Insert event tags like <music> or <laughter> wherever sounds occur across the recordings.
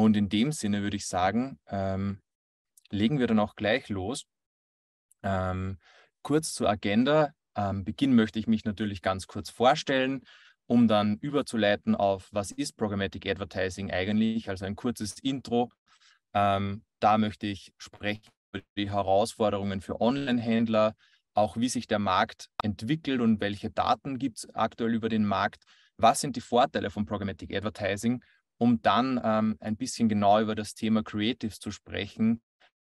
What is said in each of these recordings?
Und in dem Sinne würde ich sagen, ähm, legen wir dann auch gleich los. Ähm, kurz zur Agenda. Am ähm, Beginn möchte ich mich natürlich ganz kurz vorstellen, um dann überzuleiten auf, was ist Programmatic Advertising eigentlich, also ein kurzes Intro. Ähm, da möchte ich sprechen über die Herausforderungen für Online-Händler, auch wie sich der Markt entwickelt und welche Daten gibt es aktuell über den Markt, was sind die Vorteile von Programmatic Advertising um dann ähm, ein bisschen genau über das Thema Creatives zu sprechen,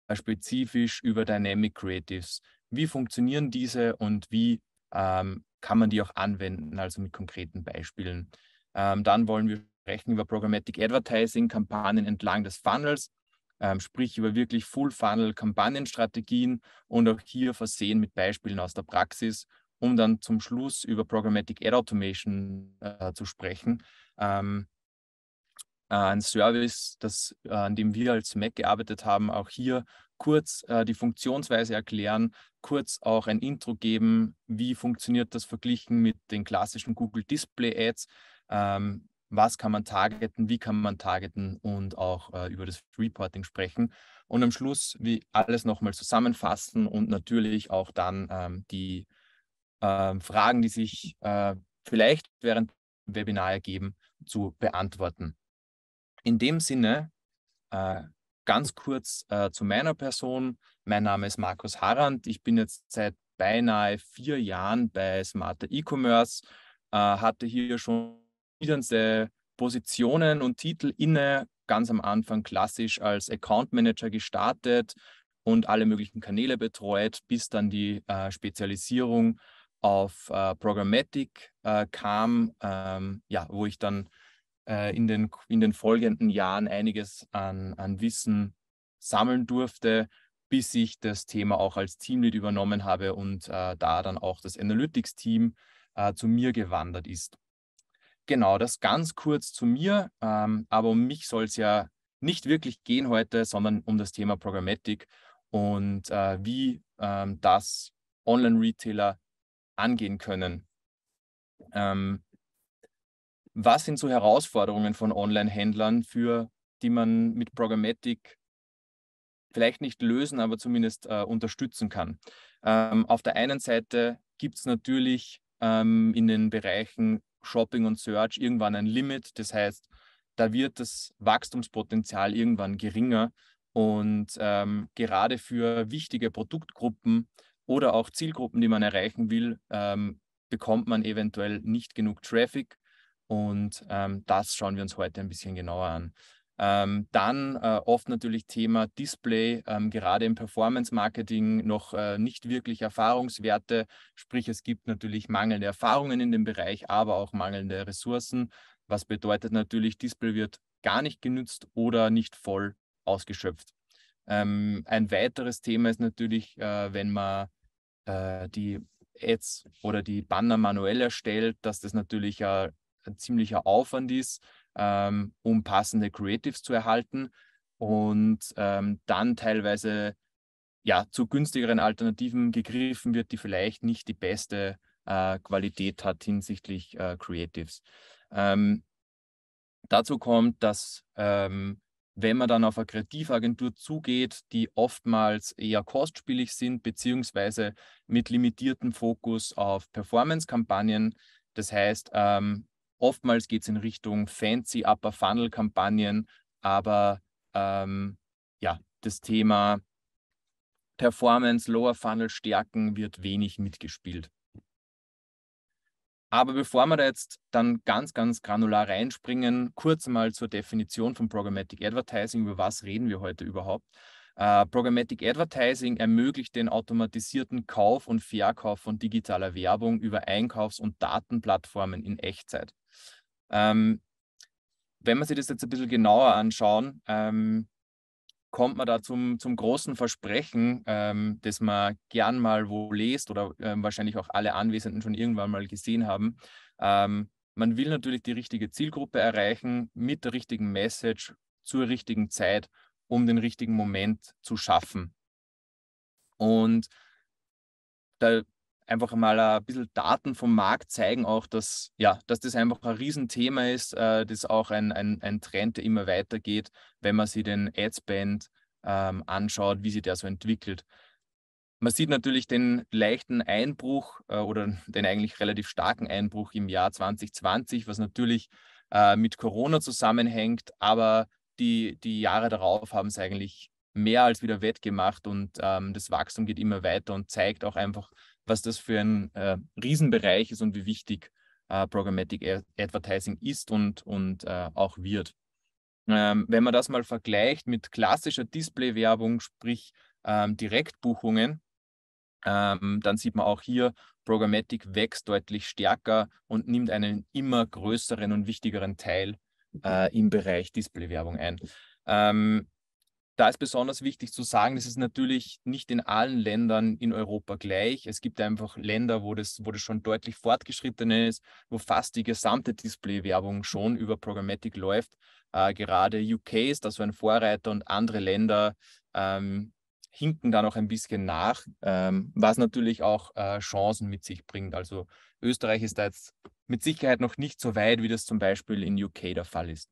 äh, spezifisch über Dynamic Creatives. Wie funktionieren diese und wie ähm, kann man die auch anwenden, also mit konkreten Beispielen. Ähm, dann wollen wir sprechen über Programmatic Advertising, Kampagnen entlang des Funnels, ähm, sprich über wirklich Full-Funnel-Kampagnenstrategien und auch hier versehen mit Beispielen aus der Praxis, um dann zum Schluss über Programmatic Ad Automation äh, zu sprechen ähm, äh, ein Service, das, äh, an dem wir als Mac gearbeitet haben, auch hier kurz äh, die Funktionsweise erklären, kurz auch ein Intro geben, wie funktioniert das verglichen mit den klassischen Google Display Ads, ähm, was kann man targeten, wie kann man targeten und auch äh, über das Reporting sprechen. Und am Schluss wie alles nochmal zusammenfassen und natürlich auch dann ähm, die äh, Fragen, die sich äh, vielleicht während Webinar ergeben, zu beantworten. In dem Sinne, äh, ganz kurz äh, zu meiner Person. Mein Name ist Markus Harand. Ich bin jetzt seit beinahe vier Jahren bei Smarter E-Commerce, äh, hatte hier schon verschiedenste Positionen und Titel inne, ganz am Anfang klassisch als Account Manager gestartet und alle möglichen Kanäle betreut, bis dann die äh, Spezialisierung auf äh, Programmatic äh, kam, ähm, ja, wo ich dann äh, in, den, in den folgenden Jahren einiges an, an Wissen sammeln durfte, bis ich das Thema auch als Teamlead übernommen habe und äh, da dann auch das Analytics-Team äh, zu mir gewandert ist. Genau, das ganz kurz zu mir, ähm, aber um mich soll es ja nicht wirklich gehen heute, sondern um das Thema Programmatik und äh, wie ähm, das Online-Retailer angehen können. Ähm, was sind so Herausforderungen von Online-Händlern, für die man mit Programmatic vielleicht nicht lösen, aber zumindest äh, unterstützen kann? Ähm, auf der einen Seite gibt es natürlich ähm, in den Bereichen Shopping und Search irgendwann ein Limit. Das heißt, da wird das Wachstumspotenzial irgendwann geringer. Und ähm, gerade für wichtige Produktgruppen oder auch Zielgruppen, die man erreichen will, ähm, bekommt man eventuell nicht genug Traffic und ähm, das schauen wir uns heute ein bisschen genauer an. Ähm, dann äh, oft natürlich Thema Display, ähm, gerade im Performance-Marketing noch äh, nicht wirklich Erfahrungswerte, sprich es gibt natürlich mangelnde Erfahrungen in dem Bereich, aber auch mangelnde Ressourcen, was bedeutet natürlich, Display wird gar nicht genützt oder nicht voll ausgeschöpft. Ähm, ein weiteres Thema ist natürlich, äh, wenn man äh, die Ads oder die Banner manuell erstellt, dass das natürlich äh, ein ziemlicher Aufwand ist, ähm, um passende Creatives zu erhalten und ähm, dann teilweise ja, zu günstigeren Alternativen gegriffen wird, die vielleicht nicht die beste äh, Qualität hat hinsichtlich äh, Creatives. Ähm, dazu kommt, dass ähm, wenn man dann auf eine Kreativagentur zugeht, die oftmals eher kostspielig sind, beziehungsweise mit limitiertem Fokus auf Performance-Kampagnen. Das heißt, ähm, Oftmals geht es in Richtung fancy Upper Funnel Kampagnen, aber ähm, ja, das Thema Performance, Lower Funnel stärken wird wenig mitgespielt. Aber bevor wir da jetzt dann ganz, ganz granular reinspringen, kurz mal zur Definition von Programmatic Advertising. Über was reden wir heute überhaupt? Uh, Programmatic Advertising ermöglicht den automatisierten Kauf und Verkauf von digitaler Werbung über Einkaufs- und Datenplattformen in Echtzeit. Ähm, wenn man sich das jetzt ein bisschen genauer anschauen, ähm, kommt man da zum, zum großen Versprechen, ähm, das man gern mal wo lest oder ähm, wahrscheinlich auch alle Anwesenden schon irgendwann mal gesehen haben. Ähm, man will natürlich die richtige Zielgruppe erreichen mit der richtigen Message zur richtigen Zeit, um den richtigen Moment zu schaffen. Und da einfach mal ein bisschen Daten vom Markt zeigen auch, dass, ja, dass das einfach ein Riesenthema ist, äh, das auch ein, ein, ein Trend, der immer weitergeht, wenn man sich den Adspend ähm, anschaut, wie sich der so entwickelt. Man sieht natürlich den leichten Einbruch äh, oder <laughs> den eigentlich relativ starken Einbruch im Jahr 2020, was natürlich äh, mit Corona zusammenhängt, aber die, die Jahre darauf haben es eigentlich mehr als wieder wettgemacht und ähm, das Wachstum geht immer weiter und zeigt auch einfach, was das für ein äh, Riesenbereich ist und wie wichtig äh, Programmatic Advertising ist und, und äh, auch wird. Ähm, wenn man das mal vergleicht mit klassischer Displaywerbung, sprich ähm, Direktbuchungen, ähm, dann sieht man auch hier, Programmatic wächst deutlich stärker und nimmt einen immer größeren und wichtigeren Teil äh, im Bereich Displaywerbung ein. Ähm, da ist besonders wichtig zu sagen, das ist natürlich nicht in allen Ländern in Europa gleich. Es gibt einfach Länder, wo das, wo das schon deutlich fortgeschritten ist, wo fast die gesamte Display-Werbung schon über Programmatic läuft. Äh, gerade UK ist da so ein Vorreiter und andere Länder ähm, hinken da noch ein bisschen nach, ähm, was natürlich auch äh, Chancen mit sich bringt. Also Österreich ist da jetzt mit Sicherheit noch nicht so weit, wie das zum Beispiel in UK der Fall ist.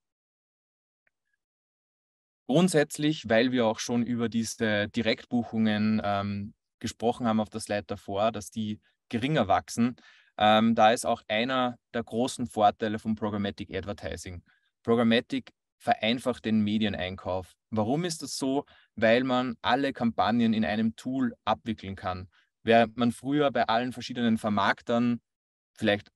Grundsätzlich, weil wir auch schon über diese Direktbuchungen ähm, gesprochen haben auf der Slide davor, dass die geringer wachsen, ähm, da ist auch einer der großen Vorteile von Programmatic Advertising. Programmatic vereinfacht den Medieneinkauf. Warum ist das so? Weil man alle Kampagnen in einem Tool abwickeln kann. Während man früher bei allen verschiedenen Vermarktern vielleicht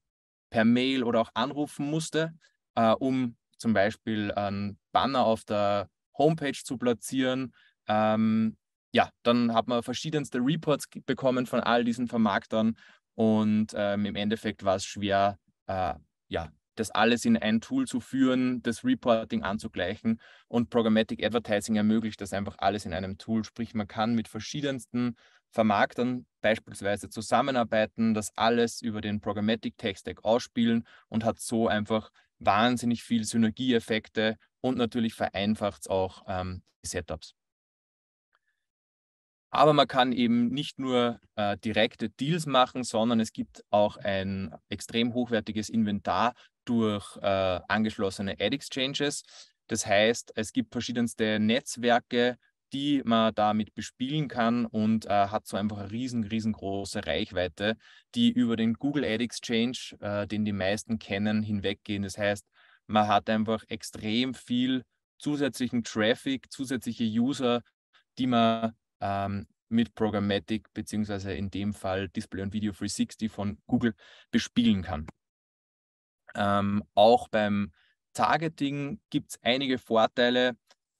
per Mail oder auch anrufen musste, äh, um zum Beispiel einen Banner auf der Homepage zu platzieren. Ähm, ja, dann hat man verschiedenste Reports bekommen von all diesen Vermarktern und ähm, im Endeffekt war es schwer, äh, ja, das alles in ein Tool zu führen, das Reporting anzugleichen und Programmatic Advertising ermöglicht das einfach alles in einem Tool. Sprich, man kann mit verschiedensten Vermarktern beispielsweise zusammenarbeiten, das alles über den Programmatic Tech Stack ausspielen und hat so einfach wahnsinnig viel Synergieeffekte und natürlich vereinfacht es auch ähm, die Setups. Aber man kann eben nicht nur äh, direkte Deals machen, sondern es gibt auch ein extrem hochwertiges Inventar durch äh, angeschlossene Ad-Exchanges. Das heißt, es gibt verschiedenste Netzwerke, die man damit bespielen kann und äh, hat so einfach eine riesen, riesengroße Reichweite, die über den Google Ad Exchange, äh, den die meisten kennen, hinweggehen. Das heißt, man hat einfach extrem viel zusätzlichen Traffic, zusätzliche User, die man ähm, mit Programmatic beziehungsweise in dem Fall Display und Video 360 von Google bespielen kann. Ähm, auch beim Targeting gibt es einige Vorteile,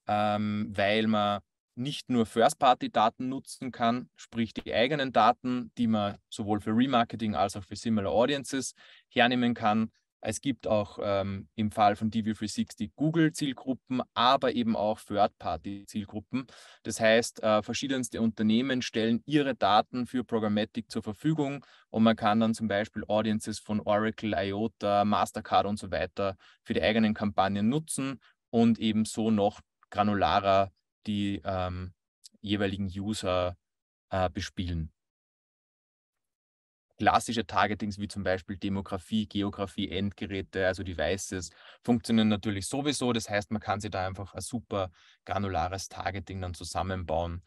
ähm, weil man nicht nur First-Party-Daten nutzen kann, sprich die eigenen Daten, die man sowohl für Remarketing als auch für Similar Audiences hernehmen kann. Es gibt auch ähm, im Fall von DV360 Google-Zielgruppen, aber eben auch Third-Party-Zielgruppen. Das heißt, äh, verschiedenste Unternehmen stellen ihre Daten für Programmatic zur Verfügung und man kann dann zum Beispiel Audiences von Oracle, IOTA, Mastercard und so weiter für die eigenen Kampagnen nutzen und eben so noch granularer die ähm, jeweiligen User äh, bespielen. Klassische Targetings wie zum Beispiel Demografie, Geografie, Endgeräte, also Devices, funktionieren natürlich sowieso. Das heißt, man kann sich da einfach ein super granulares Targeting dann zusammenbauen.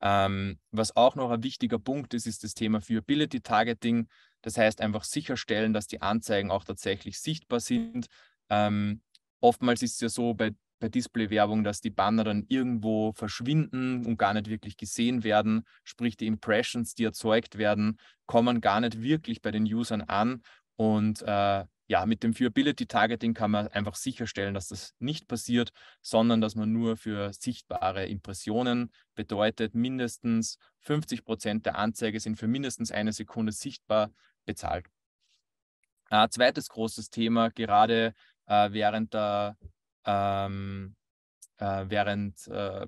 Ähm, was auch noch ein wichtiger Punkt ist, ist das Thema Viewability Targeting. Das heißt, einfach sicherstellen, dass die Anzeigen auch tatsächlich sichtbar sind. Ähm, oftmals ist es ja so bei per Display-Werbung, dass die Banner dann irgendwo verschwinden und gar nicht wirklich gesehen werden. Sprich, die Impressions, die erzeugt werden, kommen gar nicht wirklich bei den Usern an. Und äh, ja, mit dem Viewability-Targeting kann man einfach sicherstellen, dass das nicht passiert, sondern dass man nur für sichtbare Impressionen bedeutet, mindestens 50 Prozent der Anzeige sind für mindestens eine Sekunde sichtbar bezahlt. Äh, zweites großes Thema, gerade äh, während der ähm, äh, während äh,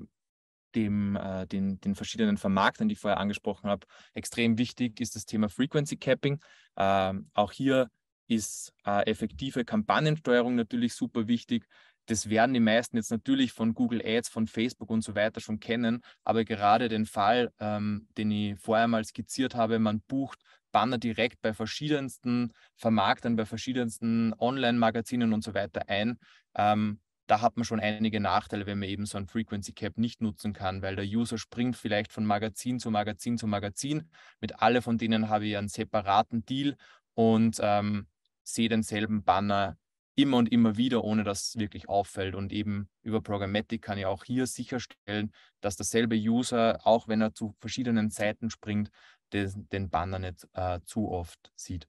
dem, äh, den, den verschiedenen Vermarktern, die ich vorher angesprochen habe, extrem wichtig ist das Thema Frequency Capping. Ähm, auch hier ist äh, effektive Kampagnensteuerung natürlich super wichtig. Das werden die meisten jetzt natürlich von Google Ads, von Facebook und so weiter schon kennen. Aber gerade den Fall, ähm, den ich vorher mal skizziert habe, man bucht Banner direkt bei verschiedensten Vermarktern, bei verschiedensten Online-Magazinen und so weiter ein. Ähm, da hat man schon einige Nachteile, wenn man eben so ein Frequency Cap nicht nutzen kann, weil der User springt vielleicht von Magazin zu Magazin zu Magazin. Mit alle von denen habe ich einen separaten Deal und ähm, sehe denselben Banner immer und immer wieder, ohne dass es wirklich auffällt. Und eben über Programmatic kann ich auch hier sicherstellen, dass derselbe User, auch wenn er zu verschiedenen Seiten springt, des, den Banner nicht äh, zu oft sieht.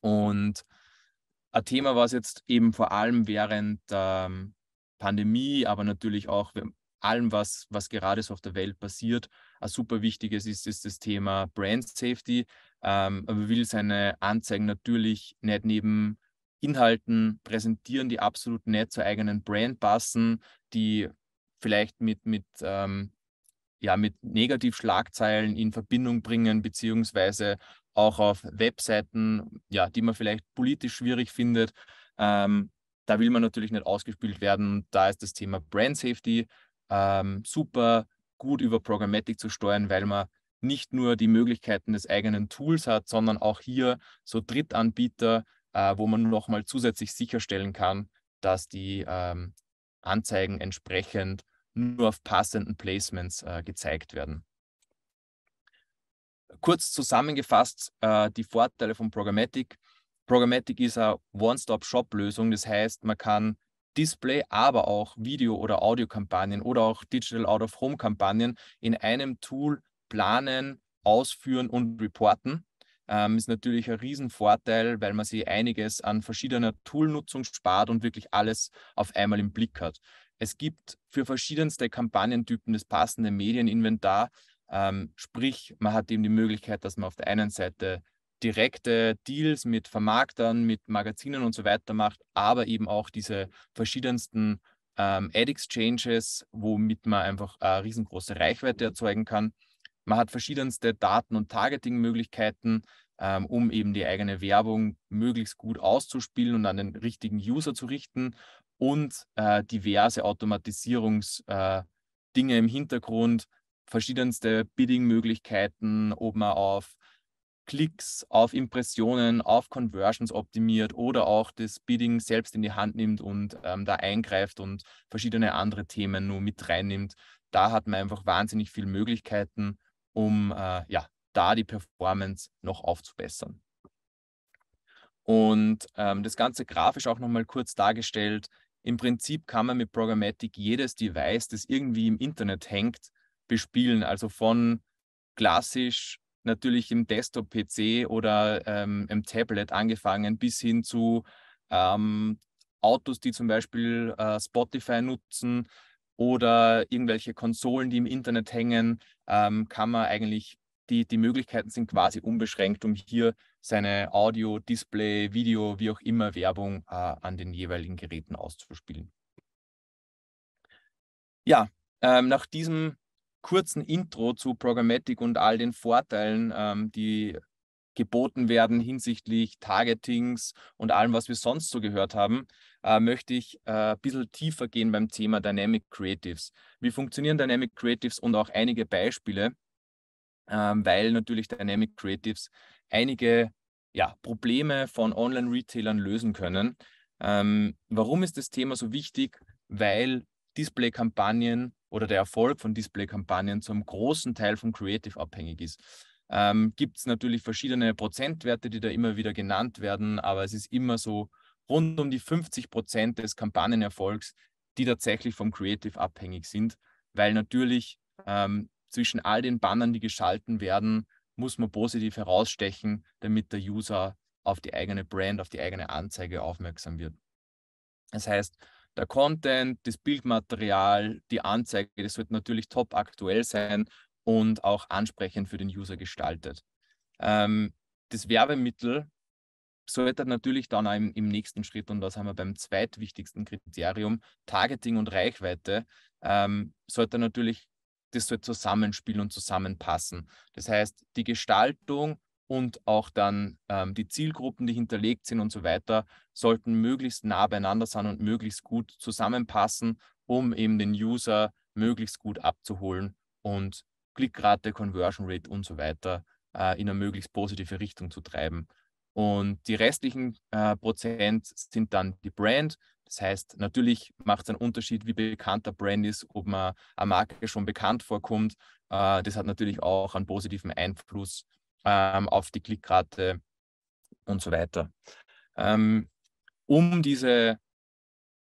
Und ein Thema, was jetzt eben vor allem während der ähm, Pandemie, aber natürlich auch allem, was, was gerade so auf der Welt passiert, ein super wichtiges ist, ist das Thema Brand Safety. Ähm, man will seine Anzeigen natürlich nicht neben Inhalten präsentieren, die absolut nicht zur eigenen Brand passen, die vielleicht mit, mit ähm, ja mit Negativschlagzeilen in Verbindung bringen, beziehungsweise auch auf Webseiten, ja, die man vielleicht politisch schwierig findet. Ähm, da will man natürlich nicht ausgespielt werden. Da ist das Thema Brand Safety ähm, super gut über Programmatic zu steuern, weil man nicht nur die Möglichkeiten des eigenen Tools hat, sondern auch hier so Drittanbieter, äh, wo man nochmal zusätzlich sicherstellen kann, dass die ähm, Anzeigen entsprechend nur auf passenden Placements äh, gezeigt werden. Kurz zusammengefasst äh, die Vorteile von Programmatic. Programmatic ist eine One-Stop-Shop-Lösung, das heißt, man kann Display, aber auch Video- oder Audio-Kampagnen oder auch Digital Out-of-Home-Kampagnen in einem Tool planen, ausführen und reporten. Ähm, ist natürlich ein Riesenvorteil, weil man sich einiges an verschiedener Tool-Nutzung spart und wirklich alles auf einmal im Blick hat. Es gibt für verschiedenste Kampagnentypen das passende Medieninventar. Ähm, sprich, man hat eben die Möglichkeit, dass man auf der einen Seite direkte Deals mit Vermarktern, mit Magazinen und so weiter macht, aber eben auch diese verschiedensten ähm, Ad-Exchanges, womit man einfach äh, riesengroße Reichweite erzeugen kann. Man hat verschiedenste Daten- und Targeting-Möglichkeiten, ähm, um eben die eigene Werbung möglichst gut auszuspielen und an den richtigen User zu richten und äh, diverse Automatisierungsdinge äh, im Hintergrund, verschiedenste Bidding-Möglichkeiten, ob man auf Klicks, auf Impressionen, auf Conversions optimiert oder auch das Bidding selbst in die Hand nimmt und ähm, da eingreift und verschiedene andere Themen nur mit reinnimmt. Da hat man einfach wahnsinnig viele Möglichkeiten, um äh, ja, da die Performance noch aufzubessern. Und ähm, das Ganze grafisch auch nochmal kurz dargestellt. Im Prinzip kann man mit Programmatic jedes Device, das irgendwie im Internet hängt, bespielen. Also von klassisch natürlich im Desktop-PC oder ähm, im Tablet angefangen bis hin zu ähm, Autos, die zum Beispiel äh, Spotify nutzen oder irgendwelche Konsolen, die im Internet hängen, ähm, kann man eigentlich, die, die Möglichkeiten sind quasi unbeschränkt, um hier seine Audio, Display, Video, wie auch immer Werbung äh, an den jeweiligen Geräten auszuspielen. Ja, ähm, nach diesem kurzen Intro zu Programmatic und all den Vorteilen, ähm, die geboten werden hinsichtlich Targetings und allem, was wir sonst so gehört haben, äh, möchte ich äh, ein bisschen tiefer gehen beim Thema Dynamic Creatives. Wie funktionieren Dynamic Creatives und auch einige Beispiele, ähm, weil natürlich Dynamic Creatives einige ja, Probleme von Online-Retailern lösen können. Ähm, warum ist das Thema so wichtig? Weil Display-Kampagnen oder der Erfolg von Display-Kampagnen zum großen Teil vom Creative abhängig ist. Ähm, Gibt es natürlich verschiedene Prozentwerte, die da immer wieder genannt werden, aber es ist immer so rund um die 50 Prozent des Kampagnenerfolgs, die tatsächlich vom Creative abhängig sind, weil natürlich ähm, zwischen all den Bannern, die geschalten werden, muss man positiv herausstechen, damit der User auf die eigene Brand, auf die eigene Anzeige aufmerksam wird. Das heißt, der Content, das Bildmaterial, die Anzeige, das wird natürlich top aktuell sein und auch ansprechend für den User gestaltet. Ähm, das Werbemittel sollte natürlich dann im, im, nächsten Schritt, und das haben wir beim zweitwichtigsten Kriterium, Targeting und Reichweite, ähm, sollte natürlich das soll halt zusammenspielen und zusammenpassen. Das heißt, die Gestaltung und auch dann ähm, die Zielgruppen, die hinterlegt sind und so weiter, sollten möglichst nah beieinander sein und möglichst gut zusammenpassen, um eben den User möglichst gut abzuholen und Klickrate, Conversion Rate und so weiter äh, in eine möglichst positive Richtung zu treiben. Und die restlichen äh, Prozent sind dann die Brand. Das heißt, natürlich macht es einen Unterschied, wie bekannt der Brand ist, ob man eine Marke schon bekannt vorkommt. Äh, das hat natürlich auch einen positiven Einfluss ähm, auf die Klickrate und so weiter. Ähm, um diese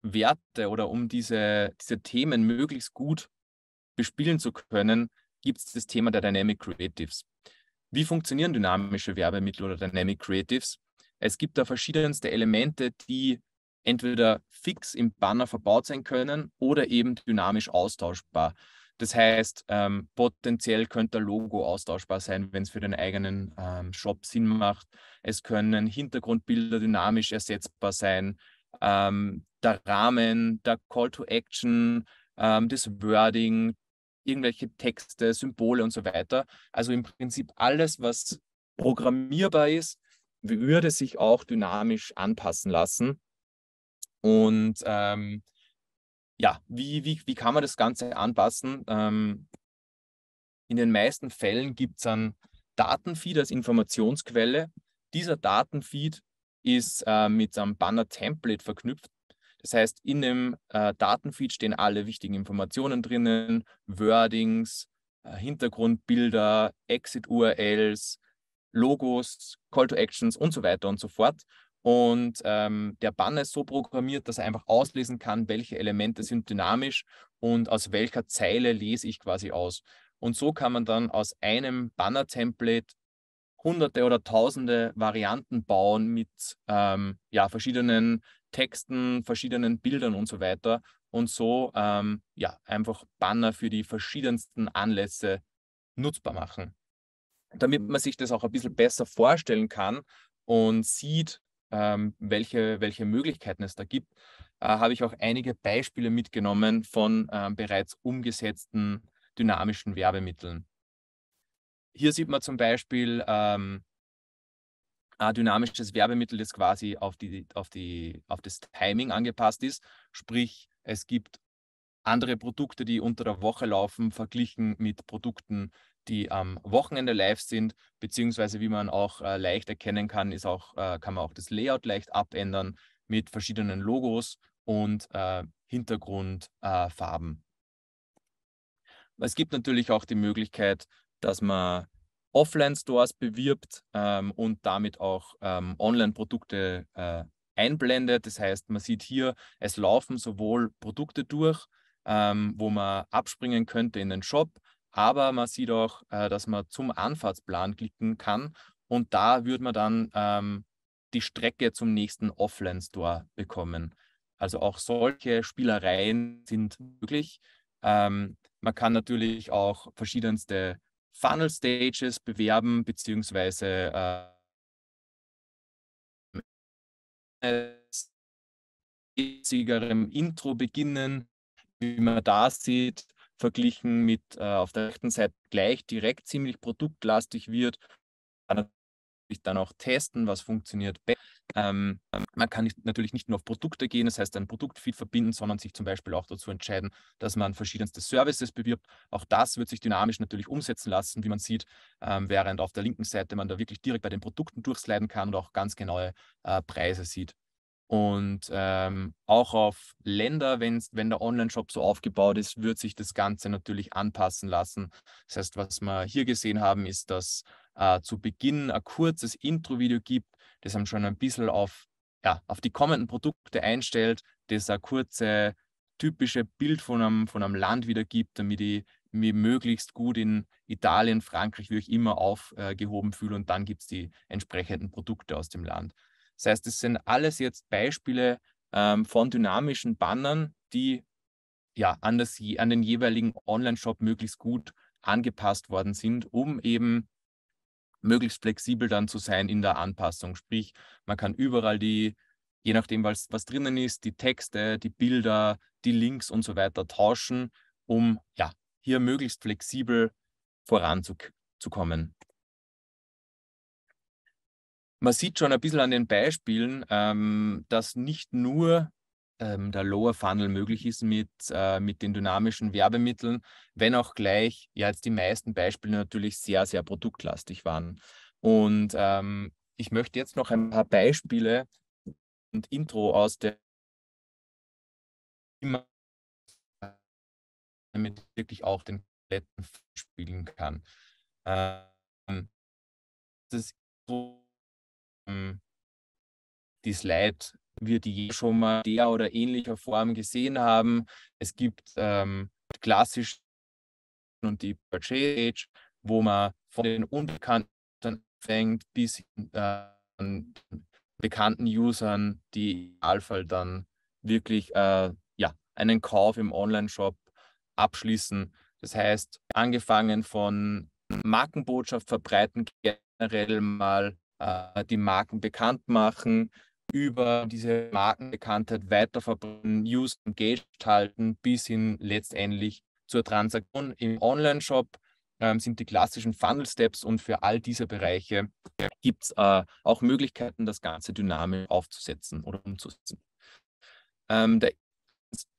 Werte oder um diese, diese Themen möglichst gut bespielen zu können, gibt es das Thema der Dynamic Creatives. Wie funktionieren dynamische Werbemittel oder Dynamic Creatives? Es gibt da verschiedenste Elemente, die entweder fix im Banner verbaut sein können oder eben dynamisch austauschbar. Das heißt, ähm, potenziell könnte ein Logo austauschbar sein, wenn es für den eigenen ähm, Shop Sinn macht. Es können Hintergrundbilder dynamisch ersetzbar sein. Ähm, der Rahmen, der Call to Action, ähm, das Wording, irgendwelche Texte, Symbole und so weiter. Also im Prinzip alles, was programmierbar ist, würde sich auch dynamisch anpassen lassen. Und ähm, ja, wie, wie, wie kann man das Ganze anpassen? Ähm, in den meisten Fällen gibt es einen Datenfeed als Informationsquelle. Dieser Datenfeed ist äh, mit einem Banner-Template verknüpft. Das heißt, in dem äh, Datenfeed stehen alle wichtigen Informationen drinnen, Wordings, äh, Hintergrundbilder, Exit-URLs, Logos, Call to Actions und so weiter und so fort. Und ähm, der Banner ist so programmiert, dass er einfach auslesen kann, welche Elemente sind dynamisch und aus welcher Zeile lese ich quasi aus. Und so kann man dann aus einem Banner-Template hunderte oder tausende Varianten bauen mit ähm, ja, verschiedenen Texten, verschiedenen Bildern und so weiter. Und so ähm, ja, einfach Banner für die verschiedensten Anlässe nutzbar machen. Damit man sich das auch ein bisschen besser vorstellen kann und sieht, ähm, welche, welche Möglichkeiten es da gibt, äh, habe ich auch einige Beispiele mitgenommen von äh, bereits umgesetzten dynamischen Werbemitteln. Hier sieht man zum Beispiel ähm, ein äh, dynamisches Werbemittel, das quasi auf, die, auf, die, auf das Timing angepasst ist. Sprich, es gibt andere Produkte, die unter der Woche laufen, verglichen mit Produkten, die am Wochenende live sind, beziehungsweise wie man auch äh, leicht erkennen kann, ist auch, äh, kann man auch das Layout leicht abändern mit verschiedenen Logos und äh, Hintergrundfarben. Äh, es gibt natürlich auch die Möglichkeit, dass man Offline-Stores bewirbt ähm, und damit auch ähm, Online-Produkte äh, einblendet. Das heißt, man sieht hier, es laufen sowohl Produkte durch, ähm, wo man abspringen könnte in den Shop, aber man sieht auch, äh, dass man zum Anfahrtsplan klicken kann und da würde man dann ähm, die Strecke zum nächsten Offline-Store bekommen. Also auch solche Spielereien sind möglich. Ähm, man kann natürlich auch verschiedenste Funnel Stages bewerben, beziehungsweise äh, witzigerem Intro beginnen, wie man da sieht, verglichen mit äh, auf der rechten Seite gleich direkt ziemlich produktlastig wird. Kann natürlich dann auch testen, was funktioniert besser. Ähm, man kann nicht, natürlich nicht nur auf Produkte gehen, das heißt ein Produktfeed verbinden, sondern sich zum Beispiel auch dazu entscheiden, dass man verschiedenste Services bewirbt. Auch das wird sich dynamisch natürlich umsetzen lassen, wie man sieht, ähm, während auf der linken Seite man da wirklich direkt bei den Produkten durchsliden kann und auch ganz genaue äh, Preise sieht. Und ähm, auch auf Länder, wenn's, wenn der Online-Shop so aufgebaut ist, wird sich das Ganze natürlich anpassen lassen. Das heißt, was wir hier gesehen haben, ist, dass äh, zu Beginn ein kurzes Intro-Video gibt, das haben schon ein bisschen auf, ja, auf die kommenden Produkte einstellt, das ein kurze typische Bild von einem, von einem Land wiedergibt, damit ich mich möglichst gut in Italien, Frankreich, wie auch immer aufgehoben fühle und dann gibt es die entsprechenden Produkte aus dem Land. Das heißt, es sind alles jetzt Beispiele ähm, von dynamischen Bannern, die ja an, das, an den jeweiligen Online-Shop möglichst gut angepasst worden sind, um eben möglichst flexibel dann zu sein in der Anpassung. Sprich, man kann überall die, je nachdem, was, was drinnen ist, die Texte, die Bilder, die Links und so weiter tauschen, um ja, hier möglichst flexibel voranzukommen. Man sieht schon ein bisschen an den Beispielen, ähm, dass nicht nur ähm, der Lower Funnel möglich ist mit, äh, mit den dynamischen Werbemitteln, wenn auch gleich ja jetzt die meisten Beispiele natürlich sehr, sehr produktlastig waren. Und ähm, ich möchte jetzt noch ein paar Beispiele und Intro aus der damit wirklich auch den kompletten spielen kann. Ähm, das ist so, ähm, die Slide wir die schon mal der oder ähnlicher Form gesehen haben. Es gibt ähm, klassisch und die Purchase, wo man von den Unbekannten fängt bis äh, an bekannten Usern, die im Idealfall dann wirklich äh, ja, einen Kauf im Online-Shop abschließen. Das heißt, angefangen von Markenbotschaft verbreiten, generell mal äh, die Marken bekannt machen, über diese Markenbekanntheit weiter verbunden, User engaged halten, bis hin letztendlich zur Transaktion im Online-Shop ähm, sind die klassischen Funnel-Steps und für all diese Bereiche gibt es äh, auch Möglichkeiten, das Ganze dynamisch aufzusetzen oder umzusetzen. Ähm, der,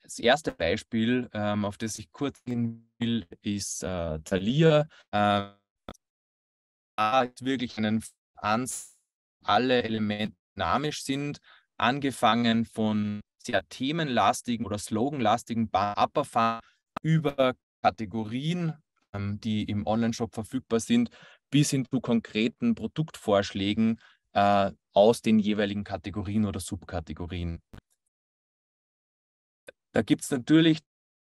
das erste Beispiel, ähm, auf das ich kurz gehen will, ist äh, Thalia. Ähm, da ist wirklich einen Ansatz alle Elemente dynamisch sind, angefangen von sehr themenlastigen oder sloganlastigen Upperfahren über Kategorien, ähm, die im Onlineshop verfügbar sind, bis hin zu konkreten Produktvorschlägen äh, aus den jeweiligen Kategorien oder Subkategorien. Da gibt es natürlich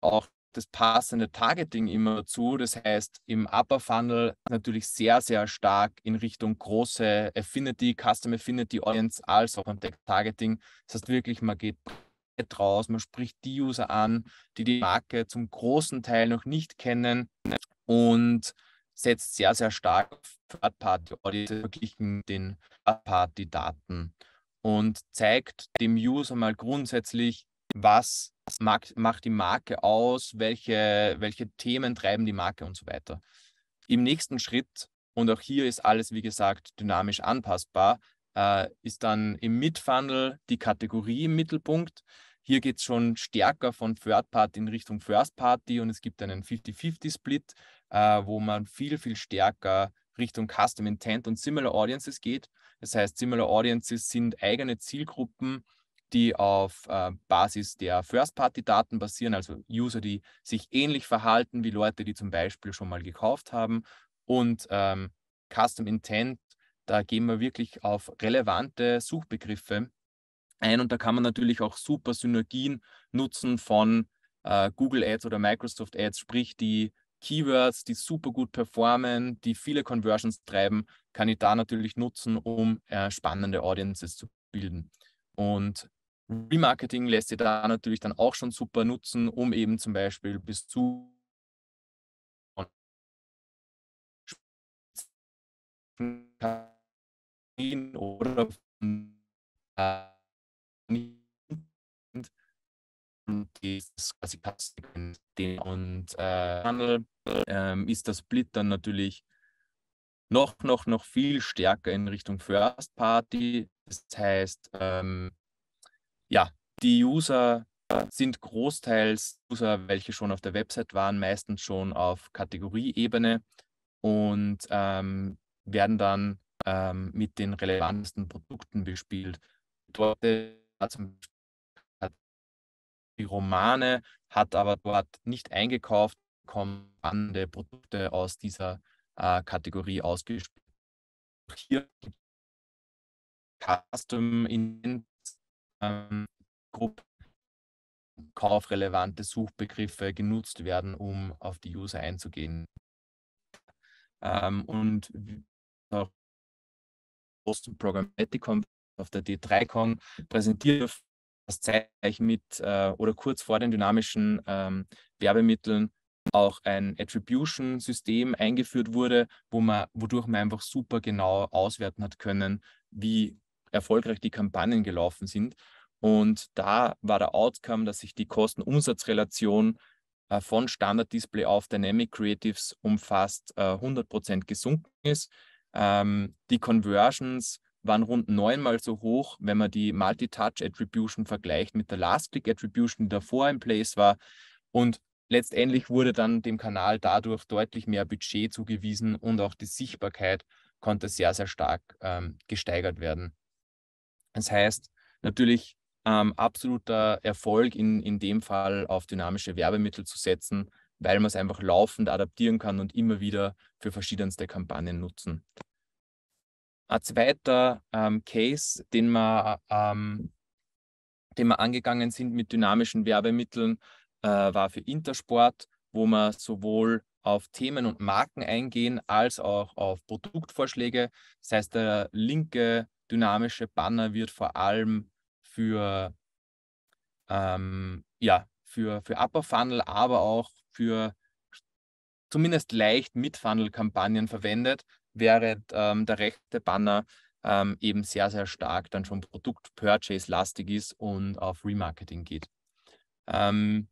auch das passende Targeting immer zu. Das heißt, im Upper Funnel natürlich sehr, sehr stark in Richtung große Affinity, Custom Affinity Audience als auch Contact Targeting. Das heißt wirklich, man geht raus, man spricht die User an, die die Marke zum großen Teil noch nicht kennen und setzt sehr, sehr stark auf third party Audience, verglichen mit den Third-Party-Daten und zeigt dem User mal grundsätzlich, was macht, macht die Marke aus, welche, welche Themen treiben die Marke und so weiter. Im nächsten Schritt, und auch hier ist alles, wie gesagt, dynamisch anpassbar, äh, ist dann im Mid-Funnel die Kategorie im Mittelpunkt. Hier geht es schon stärker von Third Party in Richtung First Party und es gibt einen 50-50-Split, äh, wo man viel, viel stärker Richtung Custom Intent und Similar Audiences geht. Das heißt, Similar Audiences sind eigene Zielgruppen, die auf äh, Basis der First-Party-Daten basieren, also User, die sich ähnlich verhalten wie Leute, die zum Beispiel schon mal gekauft haben. Und ähm, Custom Intent, da gehen wir wirklich auf relevante Suchbegriffe ein und da kann man natürlich auch super Synergien nutzen von äh, Google Ads oder Microsoft Ads, sprich die Keywords, die super gut performen, die viele Conversions treiben, kann ich da natürlich nutzen, um äh, spannende Audiences zu bilden. Und Remarketing lässt sich da natürlich dann auch schon super nutzen, um eben zum Beispiel bis zu oder und und äh, Handel ähm, ist das Split dann natürlich noch, noch, noch viel stärker in Richtung First Party. Das heißt, ähm, ja, die User sind großteils User, welche schon auf der Website waren, meistens schon auf Kategorieebene und ähm, werden dann ähm, mit den relevantesten Produkten bespielt. Dort zum hat die Romane, hat aber dort nicht eingekauft, kommen andere Produkte aus dieser äh, Kategorie ausgespielt. Hier Custom in ähm, kaufrelevante Suchbegriffe genutzt werden, um auf die User einzugehen. Ähm, und auch großen Programmatic auf der D3Con präsentiert das zeitgleich mit äh, oder kurz vor den dynamischen ähm, Werbemitteln auch ein Attribution-System eingeführt wurde, wo man, wodurch man einfach super genau auswerten hat können, wie erfolgreich die Kampagnen gelaufen sind. Und da war der Outcome, dass sich die Kosten-Umsatz-Relation äh, von Standard-Display auf Dynamic Creatives um fast äh, 100% gesunken ist. Ähm, die Conversions waren rund neunmal so hoch, wenn man die Multi-Touch-Attribution vergleicht mit der Last-Click-Attribution, die davor in place war. Und letztendlich wurde dann dem Kanal dadurch deutlich mehr Budget zugewiesen und auch die Sichtbarkeit konnte sehr, sehr stark ähm, gesteigert werden. Das heißt, natürlich ähm, absoluter Erfolg in, in dem Fall auf dynamische Werbemittel zu setzen, weil man es einfach laufend adaptieren kann und immer wieder für verschiedenste Kampagnen nutzen. Ein zweiter ähm, Case, den wir, ähm, den wir angegangen sind mit dynamischen Werbemitteln, äh, war für Intersport, wo wir sowohl auf Themen und Marken eingehen, als auch auf Produktvorschläge. Das heißt, der linke dynamische Banner wird vor allem für, ähm, ja, für, für Upper Funnel, aber auch für zumindest leicht Mid-Funnel-Kampagnen verwendet, während ähm, der rechte Banner ähm, eben sehr, sehr stark dann schon Produkt-Purchase-lastig ist und auf Remarketing geht. Ähm,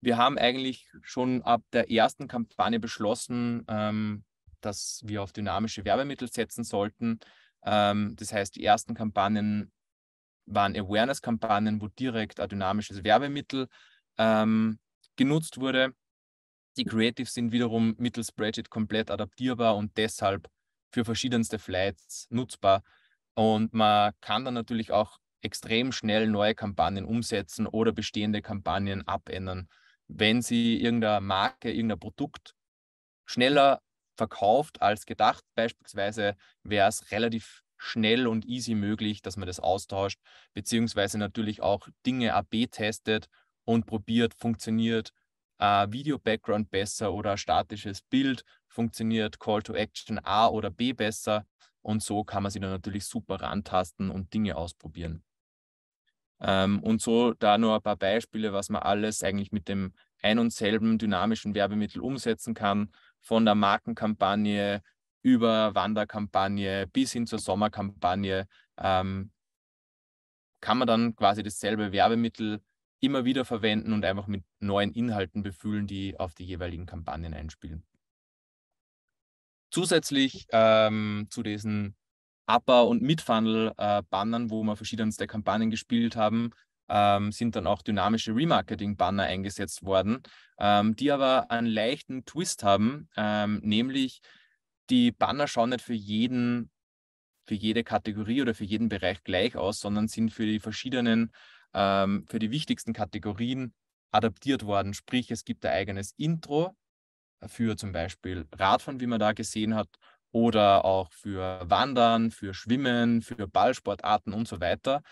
wir haben eigentlich schon ab der ersten Kampagne beschlossen, ähm, dass wir auf dynamische Werbemittel setzen sollten. Ähm, das heißt, die ersten Kampagnen waren Awareness-Kampagnen, wo direkt ein dynamisches Werbemittel ähm, genutzt wurde. Die Creatives sind wiederum mittels Spreadsheet komplett adaptierbar und deshalb für verschiedenste Flights nutzbar. Und man kann dann natürlich auch extrem schnell neue Kampagnen umsetzen oder bestehende Kampagnen abändern. Wenn Sie irgendeiner Marke, irgendein Produkt schneller verkauft als gedacht. Beispielsweise wäre es relativ schnell und easy möglich, dass man das austauscht, beziehungsweise natürlich auch Dinge AB testet und probiert, funktioniert äh, Video-Background besser oder statisches Bild, funktioniert Call to Action A oder B besser. Und so kann man sich dann natürlich super rantasten und Dinge ausprobieren. Ähm, und so da nur ein paar Beispiele, was man alles eigentlich mit dem ein und selben dynamischen Werbemittel umsetzen kann von der Markenkampagne über Wanderkampagne bis hin zur Sommerkampagne ähm, kann man dann quasi dasselbe Werbemittel immer wieder verwenden und einfach mit neuen Inhalten befüllen, die auf die jeweiligen Kampagnen einspielen. Zusätzlich ähm, zu diesen Upper- und Mid-Funnel-Bannern, äh, wo wir verschiedenste Kampagnen gespielt haben, ähm, sind dann auch dynamische Remarketing-Banner eingesetzt worden, ähm, die aber einen leichten Twist haben, ähm, nämlich die Banner schauen nicht für jeden, für jede Kategorie oder für jeden Bereich gleich aus, sondern sind für die verschiedenen, ähm, für die wichtigsten Kategorien adaptiert worden. Sprich, es gibt ein eigenes Intro für zum Beispiel Radfahren, wie man da gesehen hat, oder auch für Wandern, für Schwimmen, für Ballsportarten und so weiter.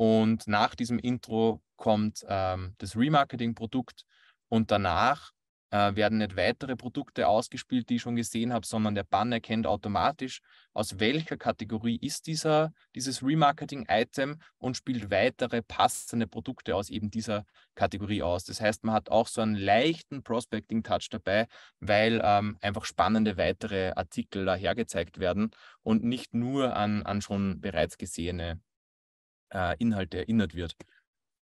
Und nach diesem Intro kommt ähm, das Remarketing-Produkt und danach äh, werden nicht weitere Produkte ausgespielt, die ich schon gesehen habe, sondern der Bann erkennt automatisch, aus welcher Kategorie ist dieser, dieses Remarketing-Item und spielt weitere passende Produkte aus eben dieser Kategorie aus. Das heißt, man hat auch so einen leichten Prospecting-Touch dabei, weil ähm, einfach spannende weitere Artikel daher gezeigt werden und nicht nur an, an schon bereits gesehene äh, Inhalte erinnert wird.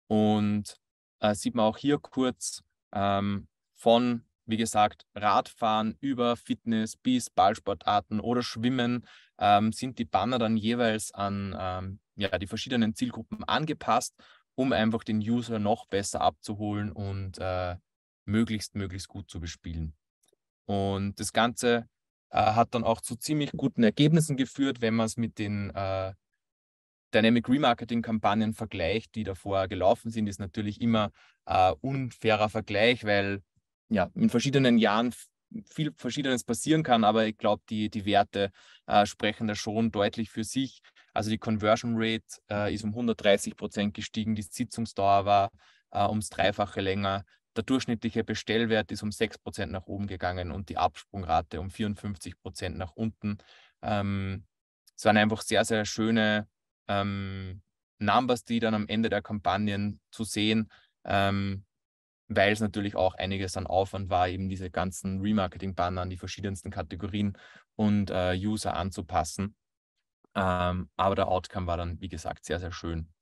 Und äh, sieht man auch hier kurz ähm, von, wie gesagt, Radfahren über Fitness bis Ballsportarten oder Schwimmen ähm, sind die Banner dann jeweils an ähm, ja, die verschiedenen Zielgruppen angepasst, um einfach den User noch besser abzuholen und äh, möglichst, möglichst gut zu bespielen. Und das Ganze äh, hat dann auch zu ziemlich guten Ergebnissen geführt, wenn man es mit den äh, Dynamic Remarketing-Kampagnen vergleicht, die davor gelaufen sind, ist natürlich immer äh, unfairer Vergleich, weil ja, in verschiedenen Jahren viel Verschiedenes passieren kann, aber ich glaube, die, die Werte äh, sprechen da schon deutlich für sich. Also die Conversion Rate äh, ist um 130 Prozent gestiegen, die Sitzungsdauer war äh, ums Dreifache länger, der durchschnittliche Bestellwert ist um 6 Prozent nach oben gegangen und die Absprungrate um 54 Prozent nach unten. Ähm, es waren einfach sehr, sehr schöne ähm, Numbers, die dann am Ende der Kampagnen zu sehen, ähm, weil es natürlich auch einiges an Aufwand war, eben diese ganzen Remarketing-Banner an die verschiedensten Kategorien und äh, User anzupassen. Ähm, aber der Outcome war dann, wie gesagt, sehr, sehr schön.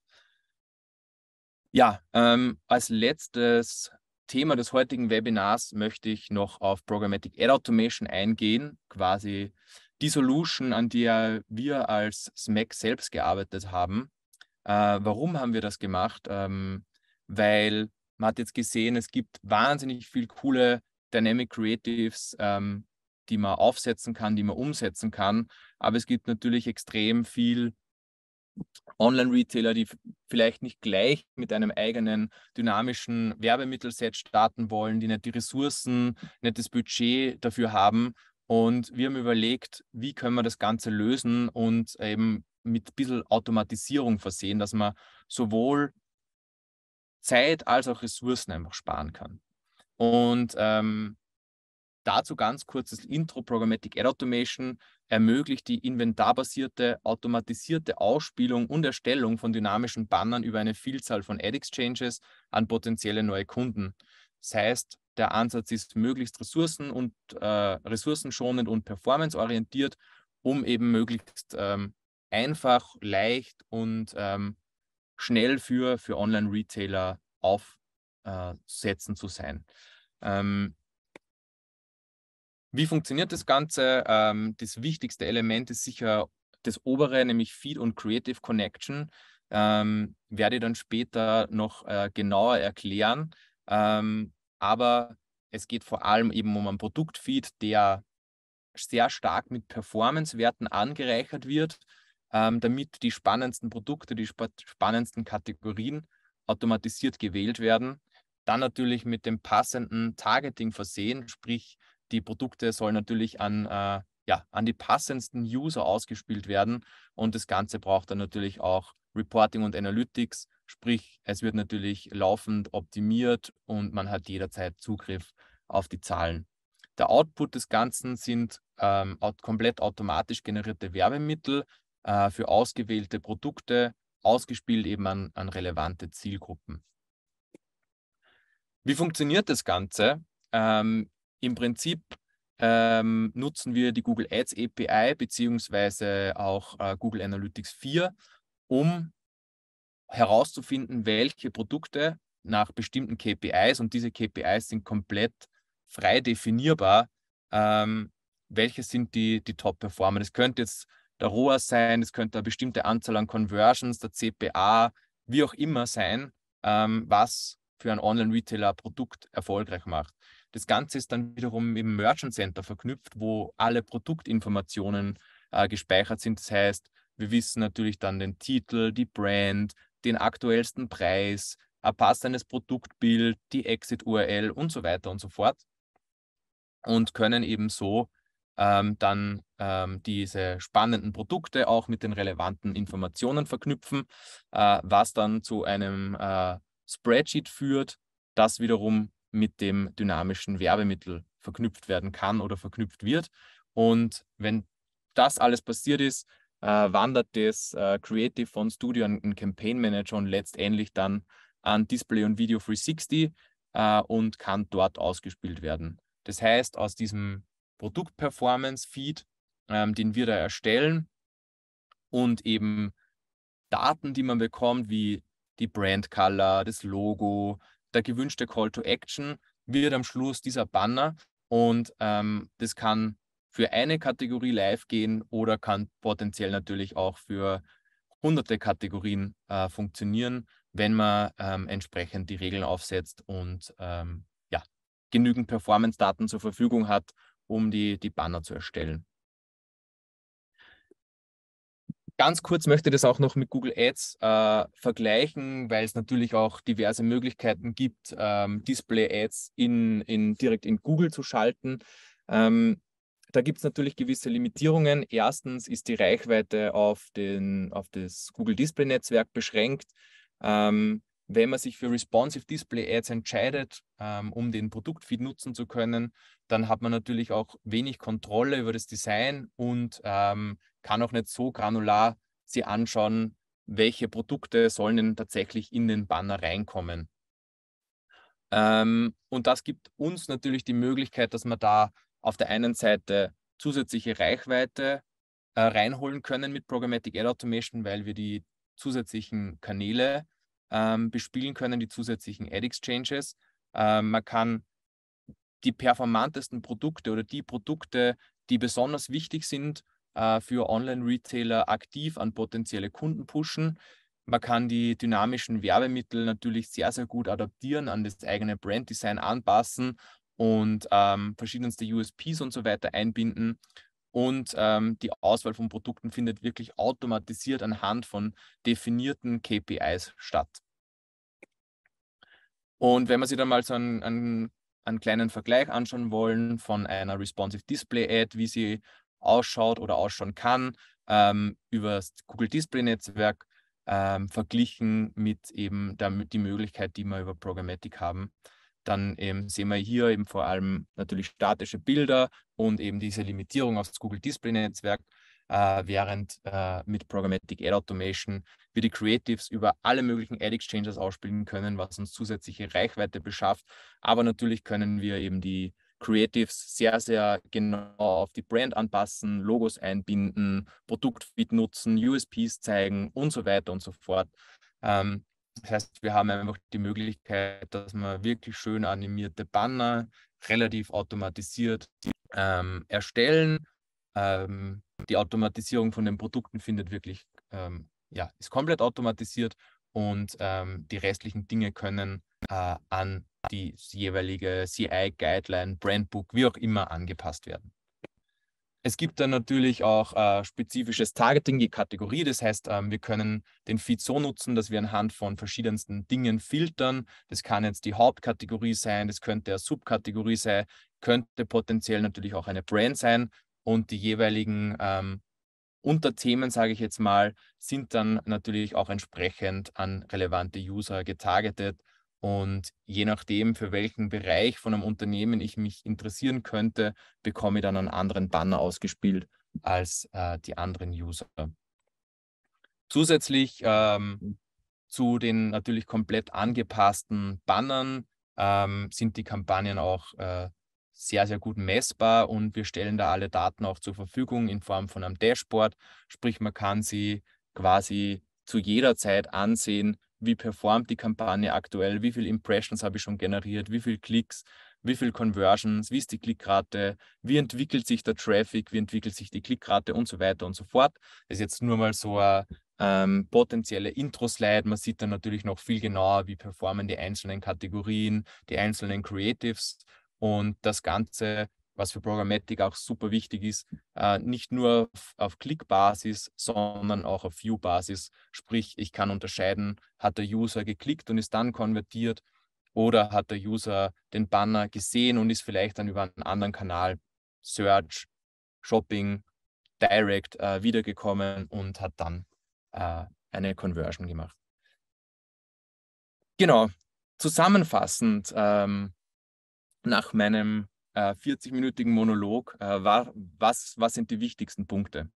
Ja, ähm, als letztes Thema des heutigen Webinars möchte ich noch auf Programmatic Ad Automation eingehen, quasi die Solution, an der wir als SMAC selbst gearbeitet haben, äh, warum haben wir das gemacht? Ähm, weil man hat jetzt gesehen, es gibt wahnsinnig viel coole Dynamic Creatives, ähm, die man aufsetzen kann, die man umsetzen kann. Aber es gibt natürlich extrem viel Online-Retailer, die vielleicht nicht gleich mit einem eigenen dynamischen Werbemittelset starten wollen, die nicht die Ressourcen, nicht das Budget dafür haben. Und wir haben überlegt, wie können wir das Ganze lösen und eben mit ein bisschen Automatisierung versehen, dass man sowohl Zeit als auch Ressourcen einfach sparen kann. Und ähm, dazu ganz kurz das Intro Programmatic Ad Automation ermöglicht die inventarbasierte, automatisierte Ausspielung und Erstellung von dynamischen Bannern über eine Vielzahl von Ad Exchanges an potenzielle neue Kunden. Das heißt, der Ansatz ist möglichst ressourcen- und äh, ressourcenschonend und performanceorientiert, um eben möglichst ähm, einfach, leicht und ähm, schnell für, für Online-Retailer aufsetzen äh, zu sein. Ähm, wie funktioniert das Ganze? Ähm, das wichtigste Element ist sicher das obere, nämlich Feed und Creative Connection. Ähm, werde ich dann später noch äh, genauer erklären. Ähm, aber es geht vor allem eben um einen Produktfeed, der sehr stark mit Performance-Werten angereichert wird, ähm, damit die spannendsten Produkte, die spa spannendsten Kategorien automatisiert gewählt werden. Dann natürlich mit dem passenden Targeting versehen, sprich die Produkte sollen natürlich an, äh, ja, an die passendsten User ausgespielt werden und das Ganze braucht dann natürlich auch Reporting und Analytics, Sprich, es wird natürlich laufend optimiert und man hat jederzeit Zugriff auf die Zahlen. Der Output des Ganzen sind ähm, komplett automatisch generierte Werbemittel äh, für ausgewählte Produkte, ausgespielt eben an, an relevante Zielgruppen. Wie funktioniert das Ganze? Ähm, Im Prinzip ähm, nutzen wir die Google Ads API beziehungsweise auch äh, Google Analytics 4, um herauszufinden, welche Produkte nach bestimmten KPIs und diese KPIs sind komplett frei definierbar, ähm, welche sind die, die Top-Performer. Es könnte jetzt der ROAS sein, es könnte eine bestimmte Anzahl an Conversions, der CPA, wie auch immer sein, ähm, was für einen Online-Retailer Produkt erfolgreich macht. Das Ganze ist dann wiederum im Merchant Center verknüpft, wo alle Produktinformationen äh, gespeichert sind. Das heißt, wir wissen natürlich dann den Titel, die Brand, den aktuellsten Preis, ein passendes Produktbild, die Exit-URL und so weiter und so fort und können eben so ähm, dann ähm, diese spannenden Produkte auch mit den relevanten Informationen verknüpfen, äh, was dann zu einem äh, Spreadsheet führt, das wiederum mit dem dynamischen Werbemittel verknüpft werden kann oder verknüpft wird. Und wenn das alles passiert ist, äh, wandert das äh, Creative von Studio an den Campaign Manager und letztendlich dann an Display und Video 360 äh, und kann dort ausgespielt werden. Das heißt, aus diesem Produkt-Performance-Feed, ähm, den wir da erstellen und eben Daten, die man bekommt, wie die Brand Color, das Logo, der gewünschte Call to Action, wird am Schluss dieser Banner und ähm, das kann für eine Kategorie live gehen oder kann potenziell natürlich auch für hunderte Kategorien äh, funktionieren, wenn man ähm, entsprechend die Regeln aufsetzt und ähm, ja, genügend Performance-Daten zur Verfügung hat, um die, die Banner zu erstellen. Ganz kurz möchte ich das auch noch mit Google Ads äh, vergleichen, weil es natürlich auch diverse Möglichkeiten gibt, ähm, Display-Ads in, in, direkt in Google zu schalten. Ähm, da gibt es natürlich gewisse Limitierungen. Erstens ist die Reichweite auf, den, auf das Google Display Netzwerk beschränkt. Ähm, wenn man sich für Responsive Display Ads entscheidet, ähm, um den Produktfeed nutzen zu können, dann hat man natürlich auch wenig Kontrolle über das Design und ähm, kann auch nicht so granular sie anschauen, welche Produkte sollen denn tatsächlich in den Banner reinkommen. Ähm, und das gibt uns natürlich die Möglichkeit, dass man da auf der einen Seite zusätzliche Reichweite äh, reinholen können mit Programmatic Ad Automation, weil wir die zusätzlichen Kanäle ähm, bespielen können, die zusätzlichen Ad Exchanges. Äh, man kann die performantesten Produkte oder die Produkte, die besonders wichtig sind äh, für Online-Retailer, aktiv an potenzielle Kunden pushen. Man kann die dynamischen Werbemittel natürlich sehr, sehr gut adaptieren, an das eigene Branddesign anpassen und ähm, verschiedenste USPs und so weiter einbinden. Und ähm, die Auswahl von Produkten findet wirklich automatisiert anhand von definierten KPIs statt. Und wenn wir sich dann mal so einen, einen, einen kleinen Vergleich anschauen wollen von einer Responsive Display Ad, wie sie ausschaut oder ausschauen kann, ähm, über das Google Display Netzwerk ähm, verglichen mit eben der, die Möglichkeit, die wir über Programmatic haben, dann ähm, sehen wir hier eben vor allem natürlich statische Bilder und eben diese Limitierung aufs Google Display Netzwerk, äh, während äh, mit Programmatic Ad Automation wir die Creatives über alle möglichen Ad Exchanges ausspielen können, was uns zusätzliche Reichweite beschafft. Aber natürlich können wir eben die Creatives sehr, sehr genau auf die Brand anpassen, Logos einbinden, Produktfeed nutzen, USPs zeigen und so weiter und so fort. Ähm, das heißt, wir haben einfach die Möglichkeit, dass man wirklich schön animierte Banner relativ automatisiert ähm, erstellen. Ähm, die Automatisierung von den Produkten findet wirklich, ähm, ja, ist komplett automatisiert und ähm, die restlichen Dinge können äh, an die jeweilige CI-Guideline, Brandbook, wie auch immer angepasst werden. Es gibt dann natürlich auch äh, spezifisches Targeting, die Kategorie. Das heißt, ähm, wir können den Feed so nutzen, dass wir anhand von verschiedensten Dingen filtern. Das kann jetzt die Hauptkategorie sein, das könnte eine Subkategorie sein, könnte potenziell natürlich auch eine Brand sein. Und die jeweiligen ähm, Unterthemen, sage ich jetzt mal, sind dann natürlich auch entsprechend an relevante User getargetet. Und je nachdem, für welchen Bereich von einem Unternehmen ich mich interessieren könnte, bekomme ich dann einen anderen Banner ausgespielt als äh, die anderen User. Zusätzlich ähm, zu den natürlich komplett angepassten Bannern ähm, sind die Kampagnen auch äh, sehr, sehr gut messbar und wir stellen da alle Daten auch zur Verfügung in Form von einem Dashboard. Sprich, man kann sie quasi zu jeder Zeit ansehen, wie performt die Kampagne aktuell, wie viele Impressions habe ich schon generiert, wie viele Klicks, wie viele Conversions, wie ist die Klickrate, wie entwickelt sich der Traffic, wie entwickelt sich die Klickrate und so weiter und so fort. Das ist jetzt nur mal so ein ähm, potenzielle Intro-Slide. Man sieht dann natürlich noch viel genauer, wie performen die einzelnen Kategorien, die einzelnen Creatives und das Ganze was für Programmatik auch super wichtig ist, äh, nicht nur auf, auf Klickbasis, sondern auch auf View-Basis. Sprich, ich kann unterscheiden, hat der User geklickt und ist dann konvertiert oder hat der User den Banner gesehen und ist vielleicht dann über einen anderen Kanal, Search, Shopping, Direct äh, wiedergekommen und hat dann äh, eine Conversion gemacht. Genau, zusammenfassend ähm, nach meinem äh, 40-minütigen Monolog, äh, war, was, was sind die wichtigsten Punkte.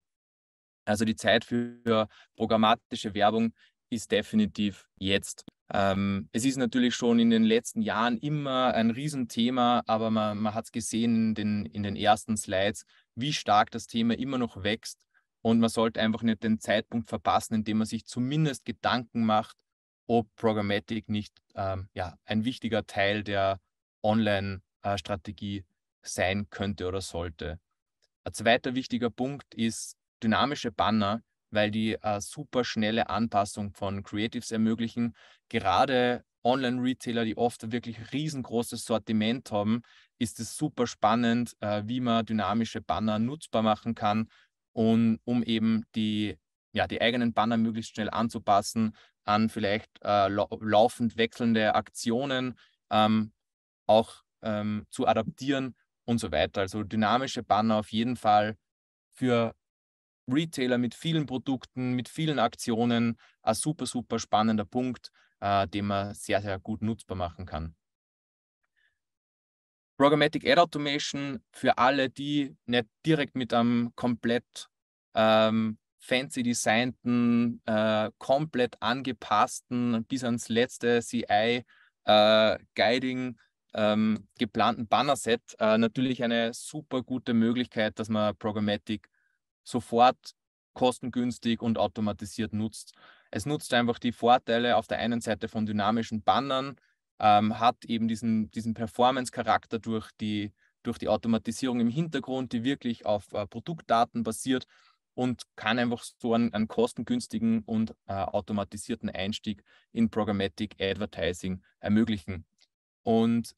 Also die Zeit für programmatische Werbung ist definitiv jetzt. Ähm, es ist natürlich schon in den letzten Jahren immer ein Riesenthema, aber man, man hat es gesehen in den, in den ersten Slides, wie stark das Thema immer noch wächst. Und man sollte einfach nicht den Zeitpunkt verpassen, indem man sich zumindest Gedanken macht, ob Programmatic nicht ähm, ja, ein wichtiger Teil der Online-Strategie äh, sein könnte oder sollte. Ein zweiter wichtiger Punkt ist dynamische Banner, weil die äh, super schnelle Anpassung von Creatives ermöglichen. Gerade Online-Retailer, die oft wirklich riesengroßes Sortiment haben, ist es super spannend, äh, wie man dynamische Banner nutzbar machen kann, und, um eben die, ja, die eigenen Banner möglichst schnell anzupassen an vielleicht äh, lau laufend wechselnde Aktionen, ähm, auch ähm, zu adaptieren und so weiter. Also dynamische Banner auf jeden Fall für Retailer mit vielen Produkten, mit vielen Aktionen, ein super, super spannender Punkt, äh, den man sehr, sehr gut nutzbar machen kann. Programmatic Ad Automation für alle, die nicht direkt mit einem komplett ähm, fancy designten, äh, komplett angepassten, bis ans letzte CI äh, Guiding ähm, geplanten Banner-Set äh, natürlich eine super gute Möglichkeit, dass man Programmatic sofort kostengünstig und automatisiert nutzt. Es nutzt einfach die Vorteile auf der einen Seite von dynamischen Bannern, ähm, hat eben diesen, diesen Performance-Charakter durch die, durch die Automatisierung im Hintergrund, die wirklich auf äh, Produktdaten basiert und kann einfach so einen, einen kostengünstigen und äh, automatisierten Einstieg in Programmatic Advertising ermöglichen. Und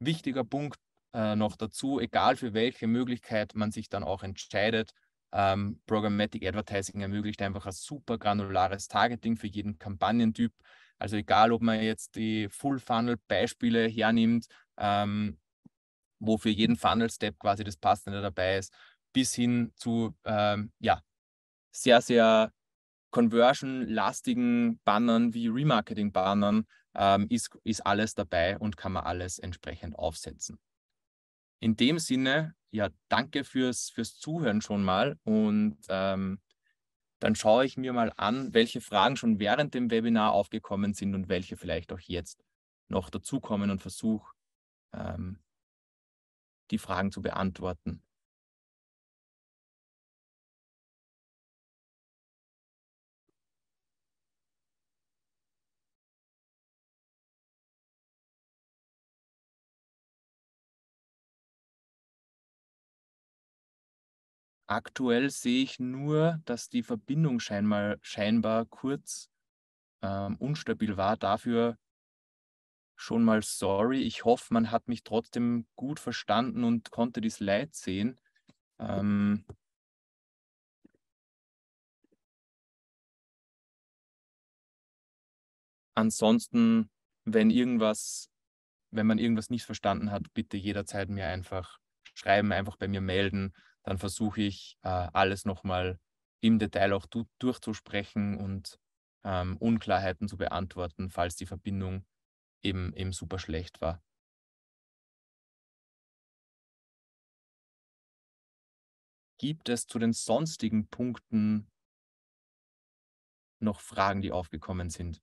wichtiger Punkt äh, noch dazu, egal für welche Möglichkeit man sich dann auch entscheidet. Ähm, Programmatic Advertising ermöglicht einfach ein super granulares Targeting für jeden Kampagnentyp. Also egal, ob man jetzt die Full-Funnel-Beispiele hernimmt, ähm, wo für jeden Funnel-Step quasi das Passende dabei ist, bis hin zu ähm, ja, sehr, sehr conversion-lastigen Bannern wie Remarketing-Bannern, ähm, ist, ist alles dabei und kann man alles entsprechend aufsetzen. In dem Sinne, ja, danke fürs, fürs Zuhören schon mal und ähm, dann schaue ich mir mal an, welche Fragen schon während dem Webinar aufgekommen sind und welche vielleicht auch jetzt noch dazukommen und versuche, ähm, die Fragen zu beantworten. Aktuell sehe ich nur, dass die Verbindung scheinbar, scheinbar kurz ähm, unstabil war. Dafür schon mal sorry. Ich hoffe, man hat mich trotzdem gut verstanden und konnte die Slides sehen. Ähm, ansonsten, wenn irgendwas, wenn man irgendwas nicht verstanden hat, bitte jederzeit mir einfach schreiben, einfach bei mir melden dann versuche ich äh, alles nochmal im Detail auch durchzusprechen und ähm, Unklarheiten zu beantworten, falls die Verbindung eben, eben super schlecht war. Gibt es zu den sonstigen Punkten noch Fragen, die aufgekommen sind?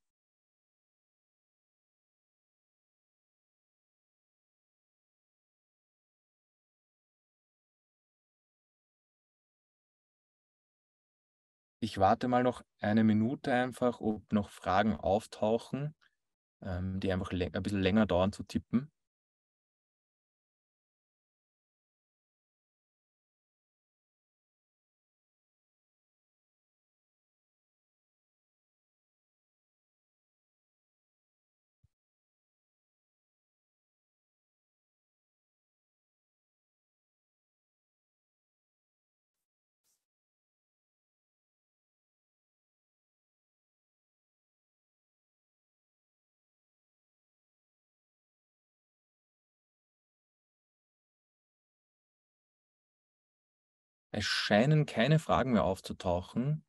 Ich warte mal noch eine Minute einfach, ob noch Fragen auftauchen, ähm, die einfach ein bisschen länger dauern zu tippen. es scheinen keine Fragen mehr aufzutauchen,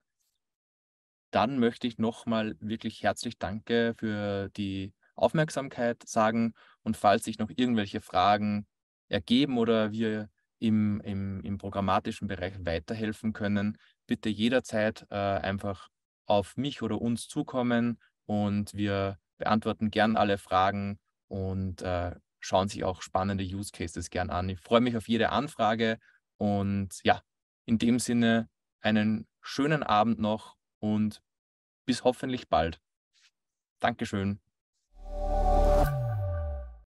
dann möchte ich nochmal wirklich herzlich Danke für die Aufmerksamkeit sagen. Und falls sich noch irgendwelche Fragen ergeben oder wir im, im, im programmatischen Bereich weiterhelfen können, bitte jederzeit äh, einfach auf mich oder uns zukommen und wir beantworten gern alle Fragen und äh, schauen sich auch spannende Use Cases gern an. Ich freue mich auf jede Anfrage und ja, in dem Sinne einen schönen Abend noch und bis hoffentlich bald. Dankeschön.